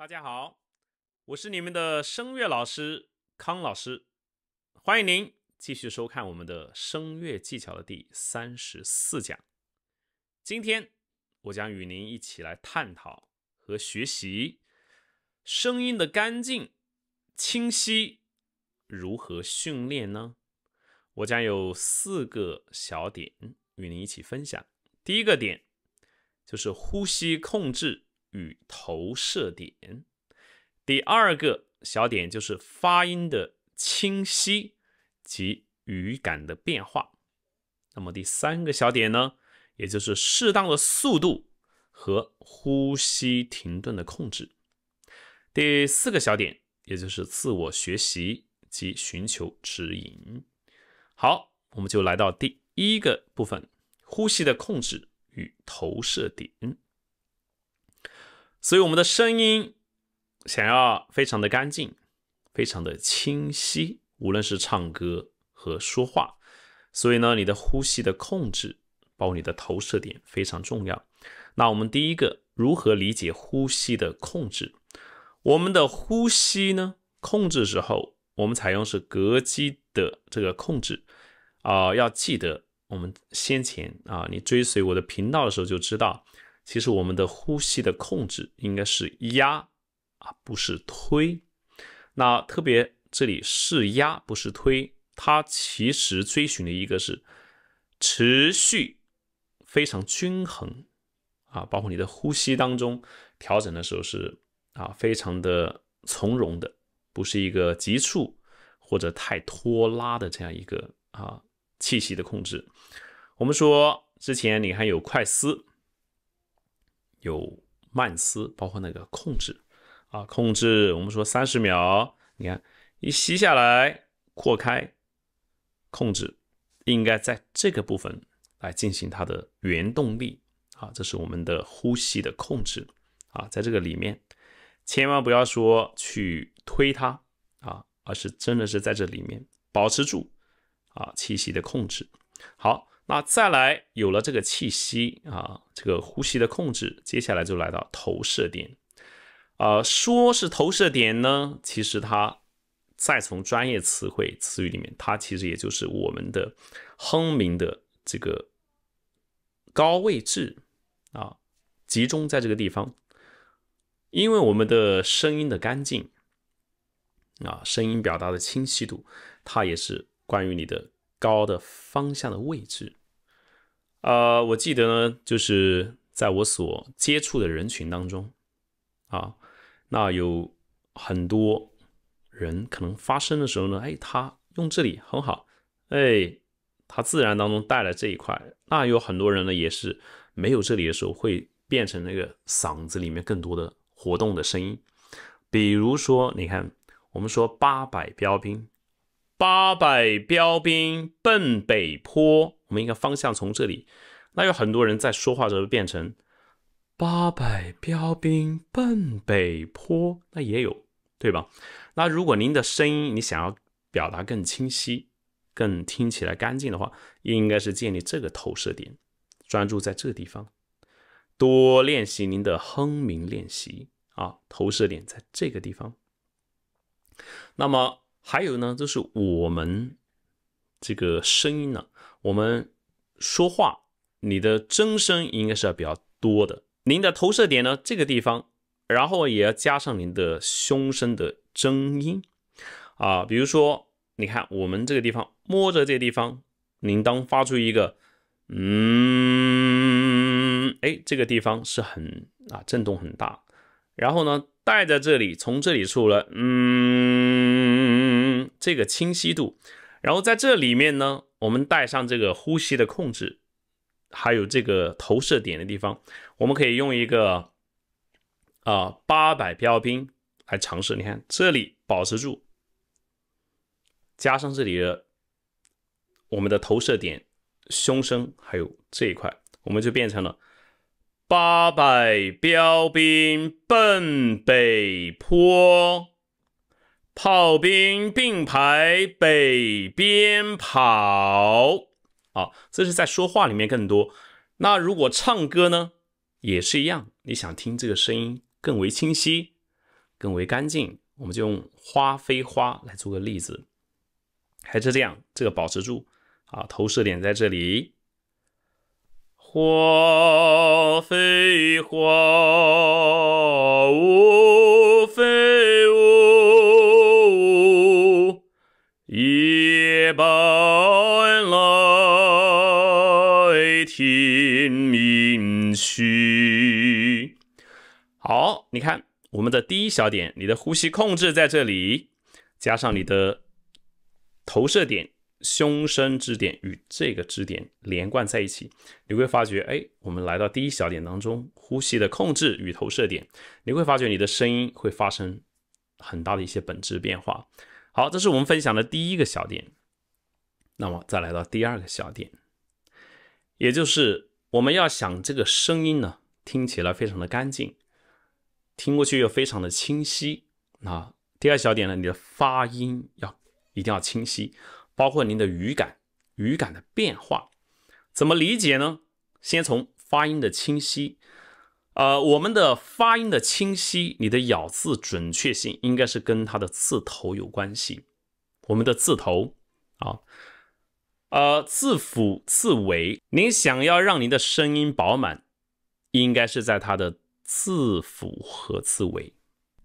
大家好，我是你们的声乐老师康老师，欢迎您继续收看我们的声乐技巧的第三十四讲。今天我将与您一起来探讨和学习声音的干净、清晰如何训练呢？我将有四个小点与您一起分享。第一个点就是呼吸控制。与投射点。第二个小点就是发音的清晰及语感的变化。那么第三个小点呢，也就是适当的速度和呼吸停顿的控制。第四个小点，也就是自我学习及寻求指引。好，我们就来到第一个部分：呼吸的控制与投射点。所以我们的声音想要非常的干净，非常的清晰，无论是唱歌和说话。所以呢，你的呼吸的控制，包括你的投射点非常重要。那我们第一个，如何理解呼吸的控制？我们的呼吸呢，控制时候，我们采用是膈肌的这个控制啊。要记得，我们先前啊，你追随我的频道的时候就知道。其实我们的呼吸的控制应该是压啊，不是推。那特别这里是压不是推，它其实追寻的一个是持续非常均衡啊，包括你的呼吸当中调整的时候是啊，非常的从容的，不是一个急促或者太拖拉的这样一个啊气息的控制。我们说之前你还有快思有慢思，包括那个控制啊，控制。我们说三十秒，你看一吸下来，扩开，控制应该在这个部分来进行它的原动力啊，这是我们的呼吸的控制啊，在这个里面千万不要说去推它啊，而是真的是在这里面保持住啊，气息的控制。好。那再来有了这个气息啊，这个呼吸的控制，接下来就来到投射点。啊，说是投射点呢，其实它再从专业词汇词语里面，它其实也就是我们的哼鸣的这个高位置啊，集中在这个地方。因为我们的声音的干净啊，声音表达的清晰度，它也是关于你的高的方向的位置。呃，我记得呢，就是在我所接触的人群当中，啊，那有很多人可能发声的时候呢，哎，他用这里很好，哎，他自然当中带来这一块。那有很多人呢，也是没有这里的时候，会变成那个嗓子里面更多的活动的声音。比如说，你看，我们说八百标兵。八百标兵奔北坡，我们一个方向从这里。那有很多人在说话的时候变成八百标兵奔北坡，那也有对吧？那如果您的声音你想要表达更清晰、更听起来干净的话，应该是建立这个投射点，专注在这个地方，多练习您的哼鸣练习啊。投射点在这个地方，那么。还有呢，就是我们这个声音呢，我们说话，你的真声应该是要比较多的。您的投射点呢，这个地方，然后也要加上您的胸声的真音啊。比如说，你看我们这个地方摸着这地方，您当发出一个嗯，哎，这个地方是很啊，震动很大。然后呢？带在这里，从这里出来，嗯，这个清晰度。然后在这里面呢，我们带上这个呼吸的控制，还有这个投射点的地方，我们可以用一个啊八百标兵来尝试。你看这里保持住，加上这里的我们的投射点、胸声还有这一块，我们就变成了。八百标兵奔北坡，炮兵并排北边跑。啊，这是在说话里面更多。那如果唱歌呢，也是一样。你想听这个声音更为清晰，更为干净，我们就用《花非花》来做个例子。还是这样，这个保持住，啊，投射点在这里。花非花雾非雾，夜半来听明去。好，你看我们的第一小点，你的呼吸控制在这里，加上你的投射点。胸声支点与这个支点连贯在一起，你会发觉，哎，我们来到第一小点当中，呼吸的控制与投射点，你会发觉你的声音会发生很大的一些本质变化。好，这是我们分享的第一个小点。那么再来到第二个小点，也就是我们要想这个声音呢，听起来非常的干净，听过去又非常的清晰。那第二小点呢，你的发音要一定要清晰。包括您的语感，语感的变化，怎么理解呢？先从发音的清晰，呃，我们的发音的清晰，你的咬字准确性应该是跟它的字头有关系。我们的字头啊，呃，字符字尾，您想要让您的声音饱满，应该是在它的字符和字尾。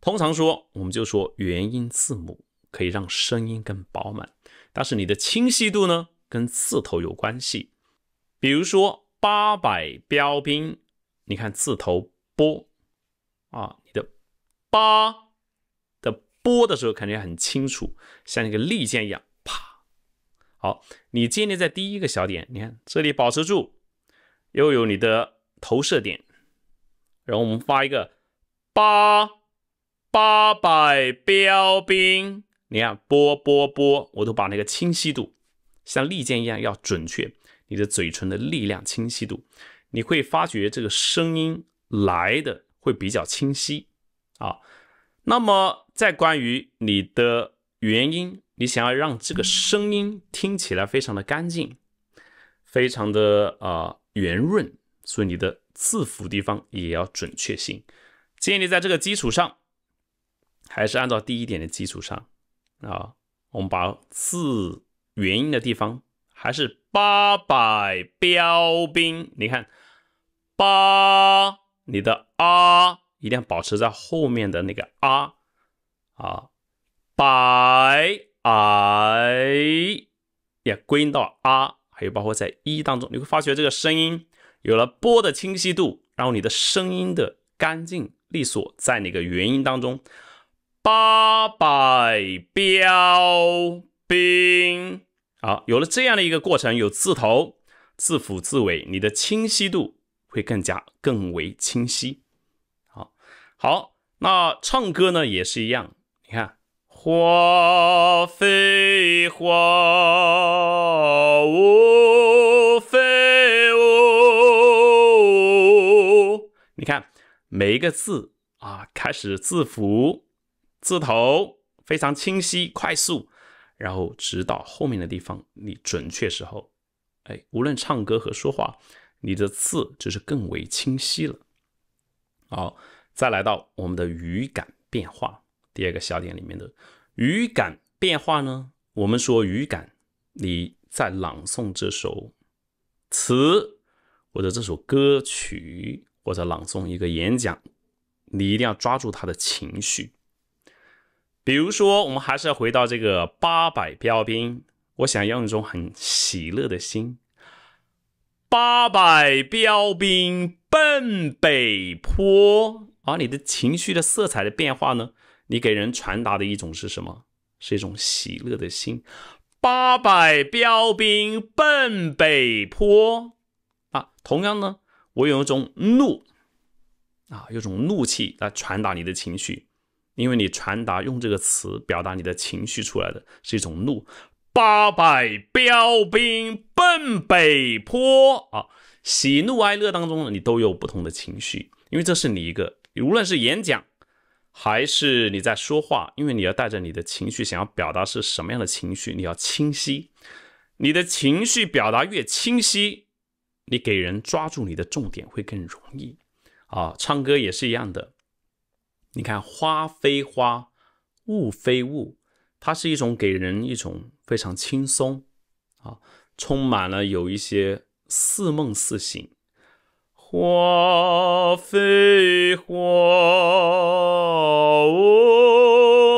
通常说，我们就说元音字母可以让声音更饱满。但是你的清晰度呢，跟字头有关系。比如说“八百标兵”，你看字头“波”啊，你的“八”的“波”的时候，感觉很清楚，像一个利剑一样，啪！好，你建立在第一个小点，你看这里保持住，又有你的投射点，然后我们发一个“八八百标兵”。你看，波波波，我都把那个清晰度像利剑一样要准确，你的嘴唇的力量、清晰度，你会发觉这个声音来的会比较清晰啊。那么，在关于你的元音，你想要让这个声音听起来非常的干净，非常的啊圆润，所以你的字符地方也要准确性。建立在这个基础上，还是按照第一点的基础上。啊，我们把字元音的地方还是八百标兵，你看八，你的啊一定要保持在后面的那个啊，啊，百矮也归到啊，还有包括在一当中，你会发觉这个声音有了波的清晰度，然后你的声音的干净利索在哪个元音当中？八百标兵，好，有了这样的一个过程，有字头、字符字尾，你的清晰度会更加更为清晰。好，好，那唱歌呢也是一样，你看，花飞花雾飞雾。你看每一个字啊，开始字符字头非常清晰、快速，然后直到后面的地方，你准确时候，哎，无论唱歌和说话，你的字就是更为清晰了。好，再来到我们的语感变化，第二个小点里面的语感变化呢？我们说语感，你在朗诵这首词，或者这首歌曲，或者朗诵一个演讲，你一定要抓住他的情绪。比如说，我们还是要回到这个“八百标兵”。我想要一种很喜乐的心，“八百标兵奔北坡”啊，你的情绪的色彩的变化呢？你给人传达的一种是什么？是一种喜乐的心，“八百标兵奔北坡”啊。同样呢，我有一种怒啊，有种怒气来传达你的情绪。因为你传达用这个词表达你的情绪出来的是一种怒，八百标兵奔北坡啊，喜怒哀乐当中呢，你都有不同的情绪，因为这是你一个，无论是演讲还是你在说话，因为你要带着你的情绪，想要表达是什么样的情绪，你要清晰，你的情绪表达越清晰，你给人抓住你的重点会更容易啊，唱歌也是一样的。你看，花非花，雾非雾，它是一种给人一种非常轻松啊，充满了有一些似梦似醒。花非花，雾。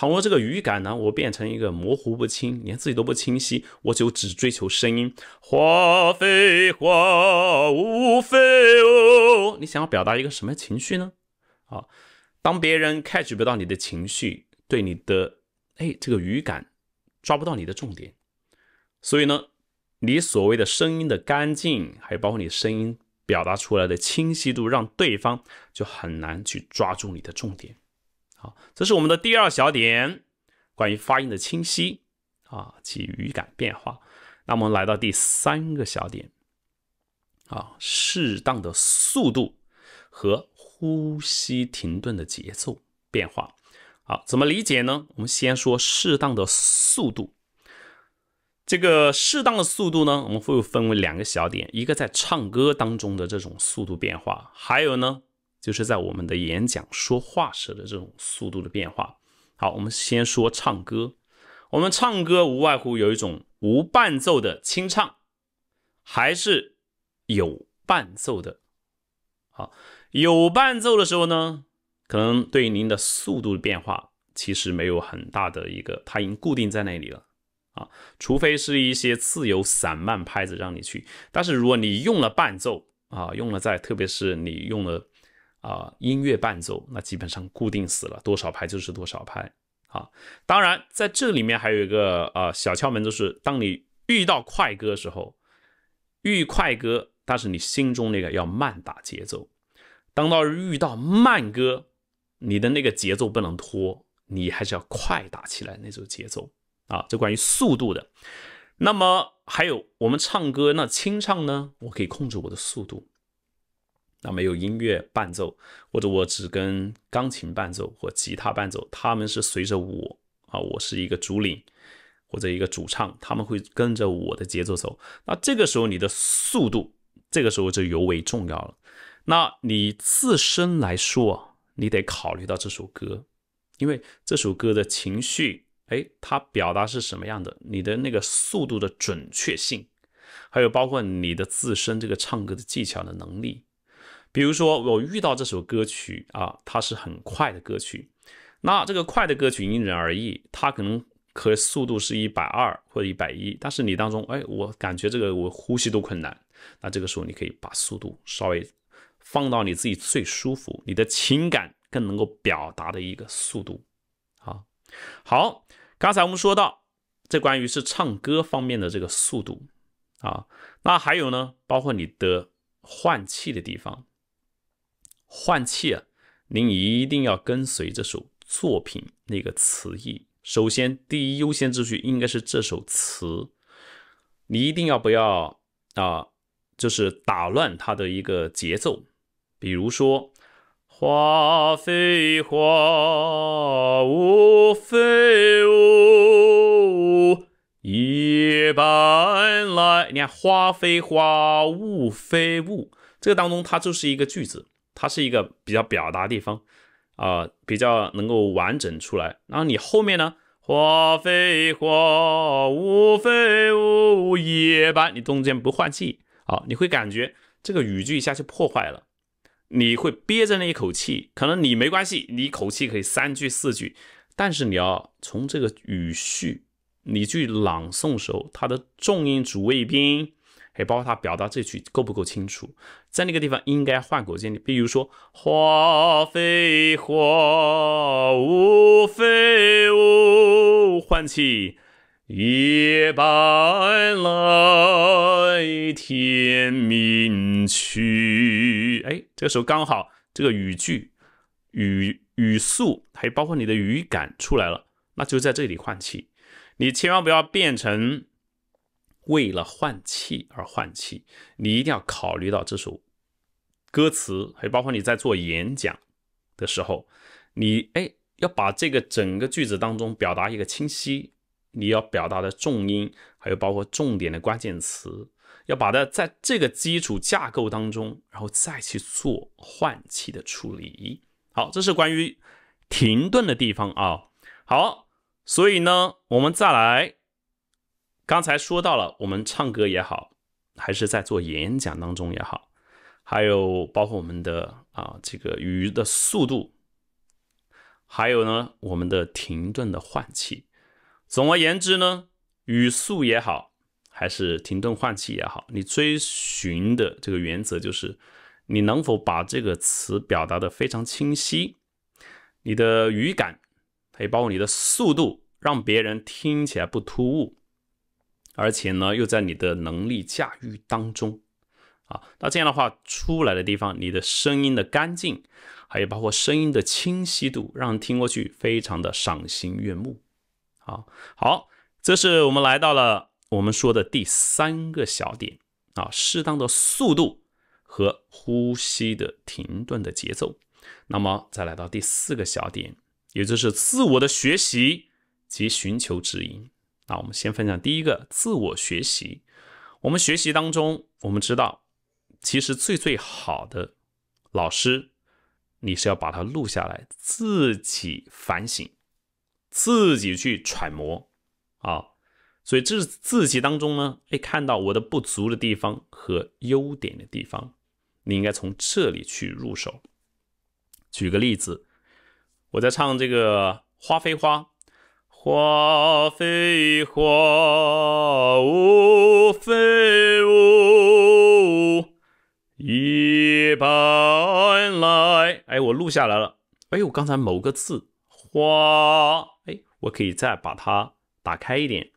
倘若这个语感呢，我变成一个模糊不清，连自己都不清晰，我就只追求声音。花非花雾非哦，你想要表达一个什么情绪呢？好，当别人 catch 不到你的情绪，对你的哎这个语感抓不到你的重点，所以呢，你所谓的声音的干净，还有包括你声音表达出来的清晰度，让对方就很难去抓住你的重点。好，这是我们的第二小点，关于发音的清晰啊及语感变化。那我们来到第三个小点，啊，适当的速度和呼吸停顿的节奏变化。好，怎么理解呢？我们先说适当的速度。这个适当的速度呢，我们会分为两个小点，一个在唱歌当中的这种速度变化，还有呢。就是在我们的演讲说话时的这种速度的变化。好，我们先说唱歌。我们唱歌无外乎有一种无伴奏的清唱，还是有伴奏的。好，有伴奏的时候呢，可能对您的速度的变化其实没有很大的一个，它已经固定在那里了啊。除非是一些自由散漫拍子让你去，但是如果你用了伴奏啊，用了在特别是你用了。啊，音乐伴奏那基本上固定死了，多少拍就是多少拍啊。当然，在这里面还有一个啊小窍门，就是当你遇到快歌时候，遇快歌，但是你心中那个要慢打节奏；当到遇到慢歌，你的那个节奏不能拖，你还是要快打起来那种节奏啊。这关于速度的。那么还有我们唱歌，那清唱呢？我可以控制我的速度。那没有音乐伴奏，或者我只跟钢琴伴奏或吉他伴奏，他们是随着我啊，我是一个主领或者一个主唱，他们会跟着我的节奏走。那这个时候你的速度，这个时候就尤为重要了。那你自身来说，你得考虑到这首歌，因为这首歌的情绪，哎，它表达是什么样的？你的那个速度的准确性，还有包括你的自身这个唱歌的技巧的能力。比如说我遇到这首歌曲啊，它是很快的歌曲，那这个快的歌曲因人而异，它可能可速度是一百二或者一百一，但是你当中哎，我感觉这个我呼吸都困难，那这个时候你可以把速度稍微放到你自己最舒服、你的情感更能够表达的一个速度。啊，好，刚才我们说到这关于是唱歌方面的这个速度啊，那还有呢，包括你的换气的地方。换气啊！您一定要跟随这首作品那个词意。首先，第一优先秩序应该是这首词，你一定要不要啊，就是打乱它的一个节奏。比如说，花非花，雾非雾，夜半来。你看，花非花，雾非雾，这个当中它就是一个句子。它是一个比较表达地方，啊，比较能够完整出来。然后你后面呢，花飞花，舞飞舞，也半，你中间不换气，好，你会感觉这个语句一下就破坏了，你会憋着那一口气。可能你没关系，你一口气可以三句四句，但是你要从这个语序，你去朗诵时候，它的重音、主谓宾。也包括他表达这句够不够清楚，在那个地方应该换口气，比如说“花非花雾非雾”，换气夜半来天明去”，哎，这个时候刚好这个语句语语速，还包括你的语感出来了，那就在这里换气，你千万不要变成。为了换气而换气，你一定要考虑到这首歌词，还有包括你在做演讲的时候，你哎，要把这个整个句子当中表达一个清晰，你要表达的重音，还有包括重点的关键词，要把它在这个基础架构当中，然后再去做换气的处理。好，这是关于停顿的地方啊。好，所以呢，我们再来。刚才说到了，我们唱歌也好，还是在做演讲当中也好，还有包括我们的啊这个语的速度，还有呢我们的停顿的换气。总而言之呢，语速也好，还是停顿换气也好，你追寻的这个原则就是，你能否把这个词表达的非常清晰，你的语感，还有包括你的速度，让别人听起来不突兀。而且呢，又在你的能力驾驭当中，啊，那这样的话出来的地方，你的声音的干净，还有包括声音的清晰度，让人听过去非常的赏心悦目。好，好，这是我们来到了我们说的第三个小点啊，适当的速度和呼吸的停顿的节奏。那么再来到第四个小点，也就是自我的学习及寻求指引。那我们先分享第一个自我学习。我们学习当中，我们知道，其实最最好的老师，你是要把它录下来，自己反省，自己去揣摩啊。所以，这是自己当中呢，哎，看到我的不足的地方和优点的地方，你应该从这里去入手。举个例子，我在唱这个《花非花》。花非花雾非雾，夜半来。哎，我录下来了。哎呦，我刚才某个字“花”，哎，我可以再把它打开一点。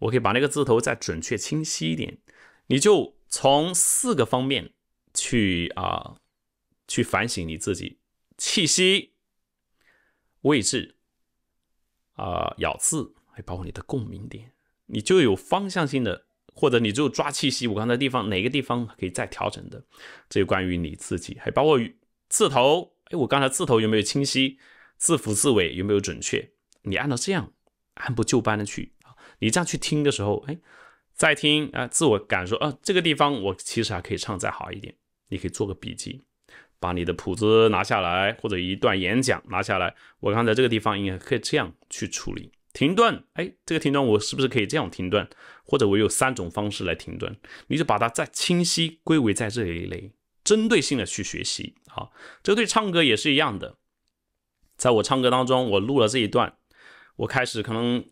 我可以把那个字头再准确清晰一点。你就从四个方面去啊，去反省你自己：气息、位置。啊，咬字，还包括你的共鸣点，你就有方向性的，或者你就抓气息。我刚才地方哪个地方可以再调整的？这关于你自己，还包括字头，哎，我刚才字头有没有清晰？字符字尾有没有准确？你按照这样按部就班的去啊，你这样去听的时候，哎，再听啊，自我感受啊，这个地方我其实还可以唱再好一点，你可以做个笔记。把你的谱子拿下来，或者一段演讲拿下来，我刚才这个地方应该可以这样去处理停顿。哎，这个停顿我是不是可以这样停顿？或者我有三种方式来停顿，你就把它再清晰归为在这一类，针对性的去学习。好，这对唱歌也是一样的。在我唱歌当中，我录了这一段，我开始可能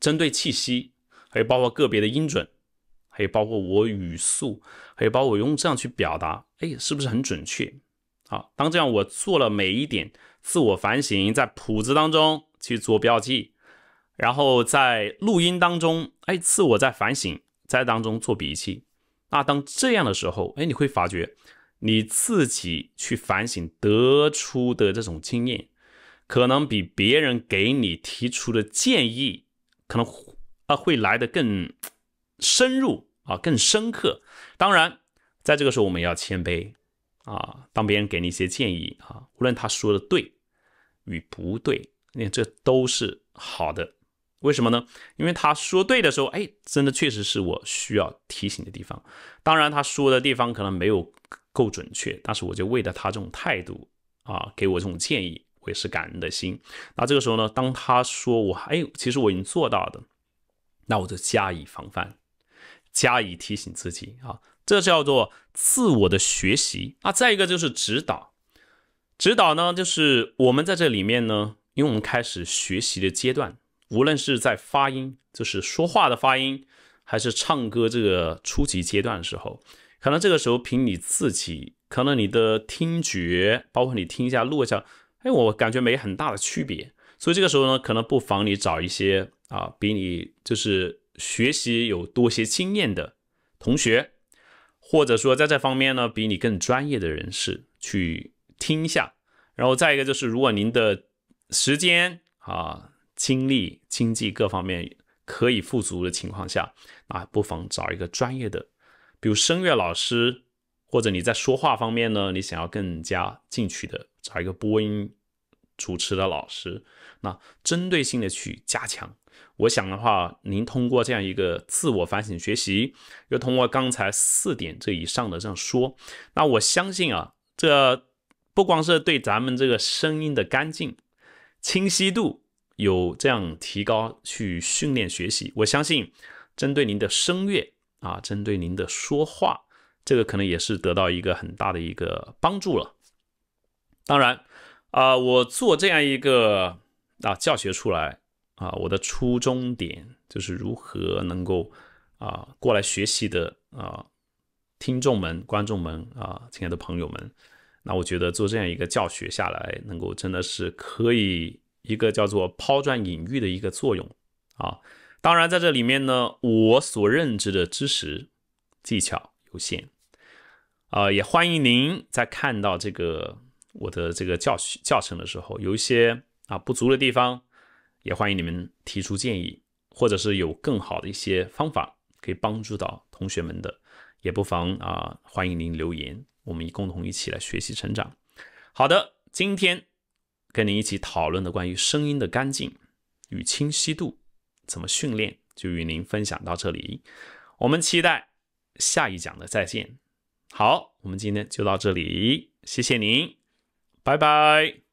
针对气息，还有包括个别的音准，还有包括我语速，还有包括我用这样去表达，哎，是不是很准确？好，当这样我做了每一点自我反省，在谱子当中去做标记，然后在录音当中，哎，自我在反省，在当中做笔记。那当这样的时候，哎，你会发觉你自己去反省得出的这种经验，可能比别人给你提出的建议，可能啊会来的更深入啊，更深刻。当然，在这个时候，我们要谦卑。啊，当别人给你一些建议啊，无论他说的对与不对，你看这都是好的。为什么呢？因为他说对的时候，哎，真的确实是我需要提醒的地方。当然，他说的地方可能没有够准确，但是我就为了他这种态度啊，给我这种建议，我也是感恩的心。那这个时候呢，当他说我哎，其实我已经做到的，那我就加以防范，加以提醒自己啊。这叫做自我的学习啊！再一个就是指导，指导呢，就是我们在这里面呢，因为我们开始学习的阶段，无论是在发音，就是说话的发音，还是唱歌这个初级阶段的时候，可能这个时候凭你自己，可能你的听觉，包括你听一下录一下，哎，我感觉没很大的区别，所以这个时候呢，可能不妨你找一些啊，比你就是学习有多些经验的同学。或者说，在这方面呢，比你更专业的人士去听一下。然后再一个就是，如果您的时间啊、精力、经济各方面可以富足的情况下，啊，不妨找一个专业的，比如声乐老师，或者你在说话方面呢，你想要更加进取的，找一个播音主持的老师，那针对性的去加强。我想的话，您通过这样一个自我反省学习，又通过刚才四点这以上的这样说，那我相信啊，这不光是对咱们这个声音的干净、清晰度有这样提高，去训练学习，我相信，针对您的声乐啊，针对您的说话，这个可能也是得到一个很大的一个帮助了。当然啊，我做这样一个啊教学出来。啊，我的初衷点就是如何能够啊过来学习的啊听众们、观众们啊，亲爱的朋友们，那我觉得做这样一个教学下来，能够真的是可以一个叫做抛砖引玉的一个作用啊。当然在这里面呢，我所认知的知识技巧有限，呃，也欢迎您在看到这个我的这个教学教程的时候，有一些啊不足的地方。也欢迎你们提出建议，或者是有更好的一些方法可以帮助到同学们的，也不妨啊，欢迎您留言，我们一共同一起来学习成长。好的，今天跟您一起讨论的关于声音的干净与清晰度怎么训练，就与您分享到这里。我们期待下一讲的再见。好，我们今天就到这里，谢谢您，拜拜。